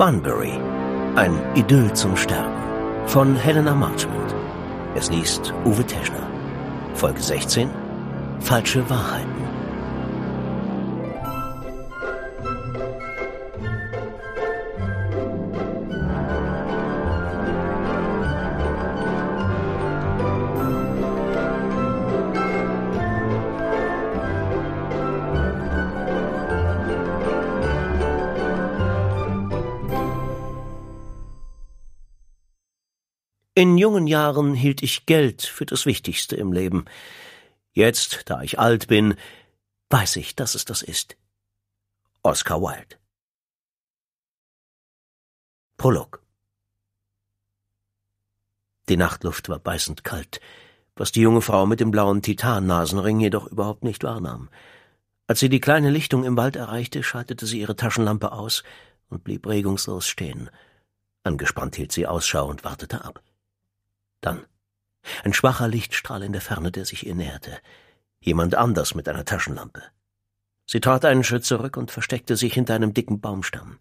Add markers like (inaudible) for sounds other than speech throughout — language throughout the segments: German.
Bunbury. Ein Idyll zum Sterben. Von Helena Marchmont. Es liest Uwe Teschner. Folge 16. Falsche Wahrheiten. In jungen Jahren hielt ich Geld für das Wichtigste im Leben. Jetzt, da ich alt bin, weiß ich, dass es das ist. Oscar Wilde. Prolog. Die Nachtluft war beißend kalt, was die junge Frau mit dem blauen Titannasenring jedoch überhaupt nicht wahrnahm. Als sie die kleine Lichtung im Wald erreichte, schaltete sie ihre Taschenlampe aus und blieb regungslos stehen. Angespannt hielt sie Ausschau und wartete ab. Dann ein schwacher Lichtstrahl in der Ferne, der sich ihr näherte. Jemand anders mit einer Taschenlampe. Sie trat einen Schritt zurück und versteckte sich hinter einem dicken Baumstamm.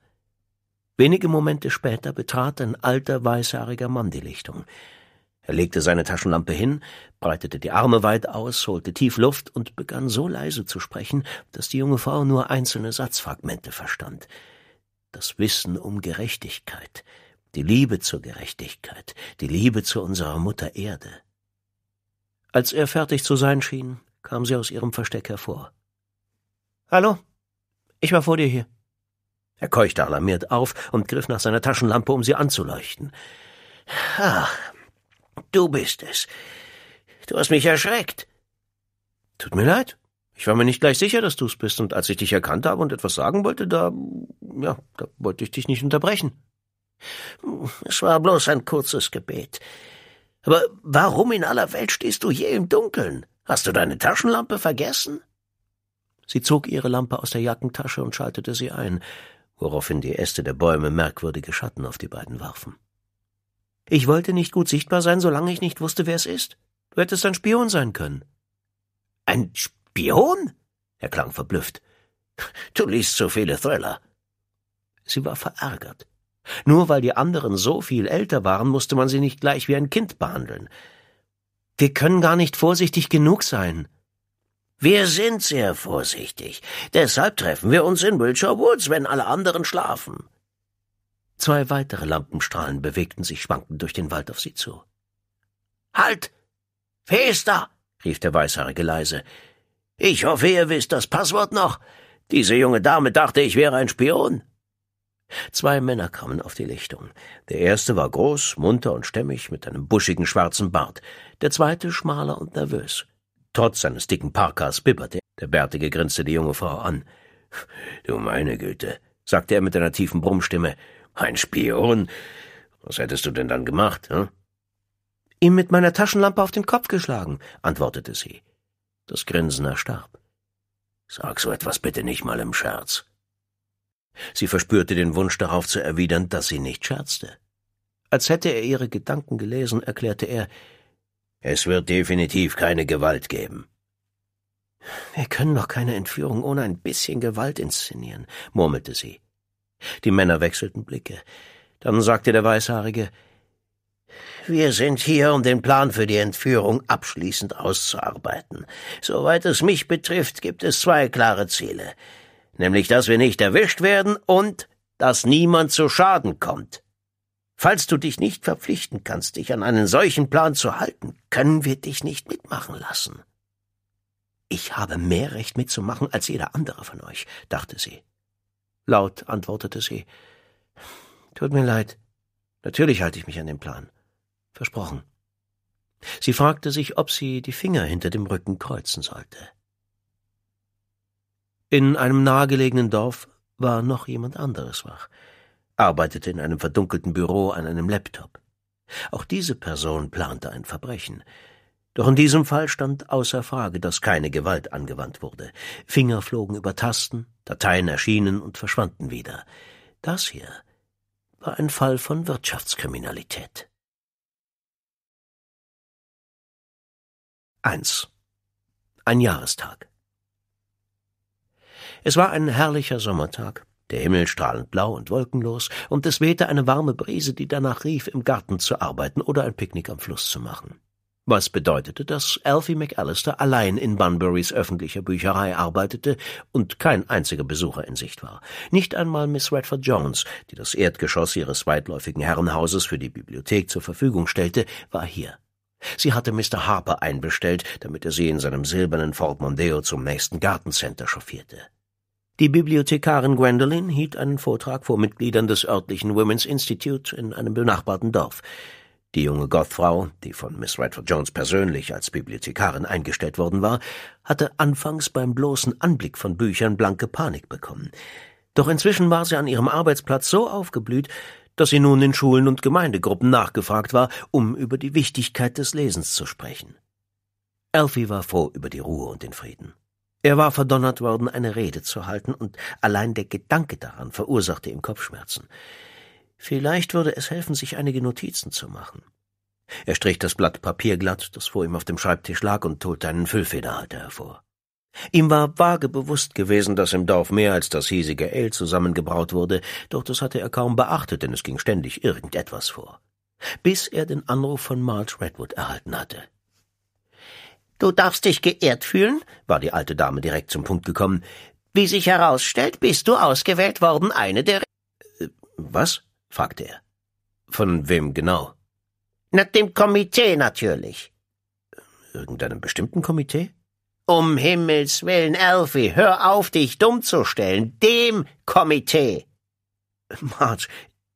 Wenige Momente später betrat ein alter, weißhaariger Mann die Lichtung. Er legte seine Taschenlampe hin, breitete die Arme weit aus, holte tief Luft und begann so leise zu sprechen, dass die junge Frau nur einzelne Satzfragmente verstand. Das Wissen um Gerechtigkeit, die Liebe zur Gerechtigkeit, die Liebe zu unserer Mutter Erde. Als er fertig zu sein schien, kam sie aus ihrem Versteck hervor. Hallo, ich war vor dir hier. Er keuchte alarmiert auf und griff nach seiner Taschenlampe, um sie anzuleuchten. Ach, du bist es. Du hast mich erschreckt. Tut mir leid. Ich war mir nicht gleich sicher, dass du es bist, und als ich dich erkannt habe und etwas sagen wollte, da, ja, da wollte ich dich nicht unterbrechen. Es war bloß ein kurzes Gebet. Aber warum in aller Welt stehst du hier im Dunkeln? Hast du deine Taschenlampe vergessen? Sie zog ihre Lampe aus der Jackentasche und schaltete sie ein, woraufhin die Äste der Bäume merkwürdige Schatten auf die beiden warfen. Ich wollte nicht gut sichtbar sein, solange ich nicht wusste, wer es ist. Du hättest ein Spion sein können. Ein Spion? Er klang verblüfft. Du liest zu so viele Thriller. Sie war verärgert. Nur weil die anderen so viel älter waren, musste man sie nicht gleich wie ein Kind behandeln. Wir können gar nicht vorsichtig genug sein. Wir sind sehr vorsichtig. Deshalb treffen wir uns in Wiltshire Woods, wenn alle anderen schlafen. Zwei weitere Lampenstrahlen bewegten sich schwankend durch den Wald auf sie zu. Halt! Fester! rief der Weißhaarige leise. Ich hoffe, ihr wisst das Passwort noch. Diese junge Dame dachte, ich wäre ein Spion. Zwei Männer kamen auf die Lichtung. Der erste war groß, munter und stämmig, mit einem buschigen schwarzen Bart. Der zweite schmaler und nervös. Trotz seines dicken Parkas bibberte der Bärtige grinste die junge Frau an. (laughs) Du meine Güte, sagte er mit einer tiefen Brummstimme. Ein Spion? Was hättest du denn dann gemacht, hm? Ihm mit meiner Taschenlampe auf den Kopf geschlagen, antwortete sie. Das Grinsen erstarb. Sag so etwas bitte nicht mal im Scherz. Sie verspürte den Wunsch darauf zu erwidern, dass sie nicht scherzte. Als hätte er ihre Gedanken gelesen, erklärte er Es wird definitiv keine Gewalt geben. Wir können noch keine Entführung ohne ein bisschen Gewalt inszenieren, murmelte sie. Die Männer wechselten Blicke. Dann sagte der Weißhaarige Wir sind hier, um den Plan für die Entführung abschließend auszuarbeiten. Soweit es mich betrifft, gibt es zwei klare Ziele nämlich dass wir nicht erwischt werden und dass niemand zu Schaden kommt. Falls du dich nicht verpflichten kannst, dich an einen solchen Plan zu halten, können wir dich nicht mitmachen lassen. Ich habe mehr Recht mitzumachen als jeder andere von euch, dachte sie. Laut antwortete sie Tut mir leid, natürlich halte ich mich an den Plan. Versprochen. Sie fragte sich, ob sie die Finger hinter dem Rücken kreuzen sollte. In einem nahegelegenen Dorf war noch jemand anderes wach, arbeitete in einem verdunkelten Büro an einem Laptop. Auch diese Person plante ein Verbrechen. Doch in diesem Fall stand außer Frage, dass keine Gewalt angewandt wurde. Finger flogen über Tasten, Dateien erschienen und verschwanden wieder. Das hier war ein Fall von Wirtschaftskriminalität. 1. Ein Jahrestag. Es war ein herrlicher Sommertag, der Himmel strahlend blau und wolkenlos, und es wehte eine warme Brise, die danach rief, im Garten zu arbeiten oder ein Picknick am Fluss zu machen. Was bedeutete, dass Alfie McAllister allein in Bunburys öffentlicher Bücherei arbeitete und kein einziger Besucher in Sicht war. Nicht einmal Miss Redford Jones, die das Erdgeschoss ihres weitläufigen Herrenhauses für die Bibliothek zur Verfügung stellte, war hier. Sie hatte Mr. Harper einbestellt, damit er sie in seinem silbernen Ford Mondeo zum nächsten Gartencenter chauffierte. Die Bibliothekarin Gwendolyn hielt einen Vortrag vor Mitgliedern des örtlichen Women's Institute in einem benachbarten Dorf. Die junge Gothfrau, die von Miss Redford Jones persönlich als Bibliothekarin eingestellt worden war, hatte anfangs beim bloßen Anblick von Büchern blanke Panik bekommen. Doch inzwischen war sie an ihrem Arbeitsplatz so aufgeblüht, dass sie nun in Schulen und Gemeindegruppen nachgefragt war, um über die Wichtigkeit des Lesens zu sprechen. Elfie war froh über die Ruhe und den Frieden. Er war verdonnert worden, eine Rede zu halten, und allein der Gedanke daran verursachte ihm Kopfschmerzen. Vielleicht würde es helfen, sich einige Notizen zu machen. Er strich das Blatt Papier glatt, das vor ihm auf dem Schreibtisch lag, und holte einen Füllfederhalter hervor. Ihm war vage bewusst gewesen, dass im Dorf mehr als das hiesige Ale zusammengebraut wurde, doch das hatte er kaum beachtet, denn es ging ständig irgendetwas vor. Bis er den Anruf von Marge Redwood erhalten hatte. Du darfst dich geehrt fühlen, war die alte Dame direkt zum Punkt gekommen. Wie sich herausstellt, bist du ausgewählt worden, eine der. Äh, was? fragte er. Von wem genau? Na, dem Komitee natürlich. Irgendeinem bestimmten Komitee? Um Himmels willen, Alfie, hör auf, dich dumm zu stellen. Dem Komitee. Marge,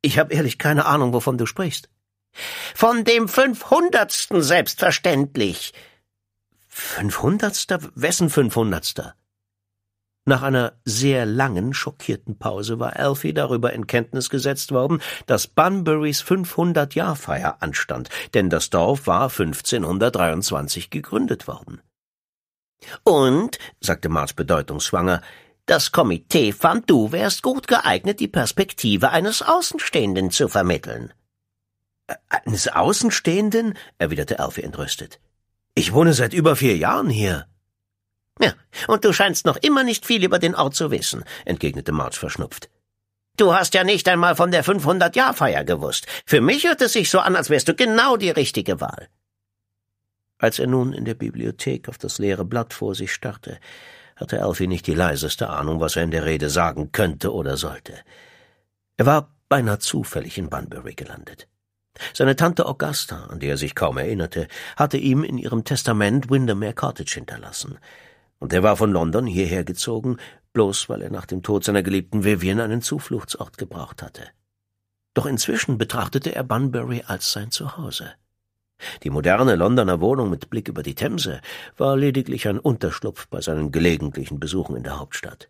ich habe ehrlich keine Ahnung, wovon du sprichst. Von dem fünfhundertsten selbstverständlich. Fünfhundertster? Wessen Fünfhundertster? Nach einer sehr langen, schockierten Pause war Alfie darüber in Kenntnis gesetzt worden, dass Bunburys 500-Jahr-Feier anstand, denn das Dorf war 1523 gegründet worden. Und, sagte Mars bedeutungsschwanger, das Komitee fand, du wärst gut geeignet, die Perspektive eines Außenstehenden zu vermitteln. Äh, eines Außenstehenden? erwiderte Alfie entrüstet. Ich wohne seit über vier Jahren hier. Ja, und du scheinst noch immer nicht viel über den Ort zu wissen, entgegnete March verschnupft. Du hast ja nicht einmal von der 500-Jahr-Feier gewusst. Für mich hört es sich so an, als wärst du genau die richtige Wahl. Als er nun in der Bibliothek auf das leere Blatt vor sich starrte, hatte Alfie nicht die leiseste Ahnung, was er in der Rede sagen könnte oder sollte. Er war beinahe zufällig in Bunbury gelandet. Seine Tante Augusta, an die er sich kaum erinnerte, hatte ihm in ihrem Testament Windermere Cottage hinterlassen. Und er war von London hierher gezogen, bloß weil er nach dem Tod seiner geliebten Vivian einen Zufluchtsort gebraucht hatte. Doch inzwischen betrachtete er Bunbury als sein Zuhause. Die moderne Londoner Wohnung mit Blick über die Themse war lediglich ein Unterschlupf bei seinen gelegentlichen Besuchen in der Hauptstadt.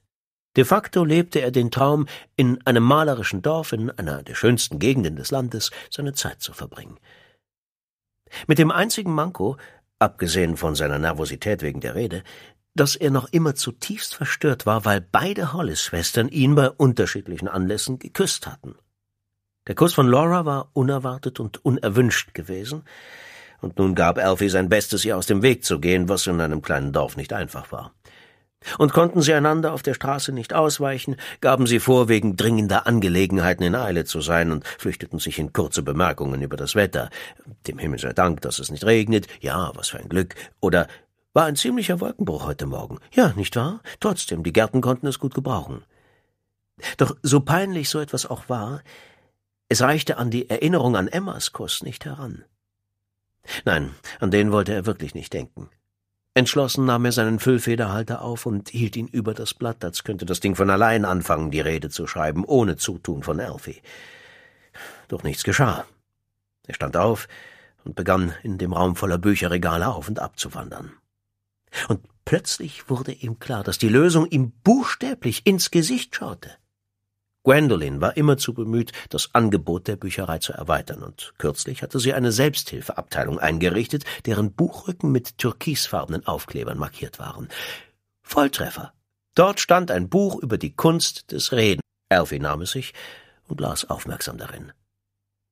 De facto lebte er den Traum, in einem malerischen Dorf, in einer der schönsten Gegenden des Landes, seine Zeit zu verbringen. Mit dem einzigen Manko, abgesehen von seiner Nervosität wegen der Rede, dass er noch immer zutiefst verstört war, weil beide Hollis-Schwestern ihn bei unterschiedlichen Anlässen geküsst hatten. Der Kuss von Laura war unerwartet und unerwünscht gewesen, und nun gab Alfie sein Bestes, ihr aus dem Weg zu gehen, was in einem kleinen Dorf nicht einfach war. Und konnten sie einander auf der Straße nicht ausweichen, gaben sie vor, wegen dringender Angelegenheiten in Eile zu sein und flüchteten sich in kurze Bemerkungen über das Wetter. Dem Himmel sei Dank, dass es nicht regnet. Ja, was für ein Glück. Oder war ein ziemlicher Wolkenbruch heute Morgen. Ja, nicht wahr? Trotzdem, die Gärten konnten es gut gebrauchen. Doch so peinlich so etwas auch war, es reichte an die Erinnerung an Emmas Kuss nicht heran. Nein, an den wollte er wirklich nicht denken. Entschlossen nahm er seinen Füllfederhalter auf und hielt ihn über das Blatt, als könnte das Ding von allein anfangen, die Rede zu schreiben, ohne Zutun von Elfie. Doch nichts geschah. Er stand auf und begann in dem Raum voller Bücherregale auf und ab zu wandern. Und plötzlich wurde ihm klar, dass die Lösung ihm buchstäblich ins Gesicht schaute. Gwendolyn war immerzu bemüht, das Angebot der Bücherei zu erweitern, und kürzlich hatte sie eine Selbsthilfeabteilung eingerichtet, deren Buchrücken mit türkisfarbenen Aufklebern markiert waren. Volltreffer. Dort stand ein Buch über die Kunst des Reden. Alfie nahm es sich und las aufmerksam darin.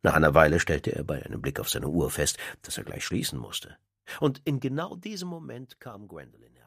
Nach einer Weile stellte er bei einem Blick auf seine Uhr fest, dass er gleich schließen musste. Und in genau diesem Moment kam Gwendolyn.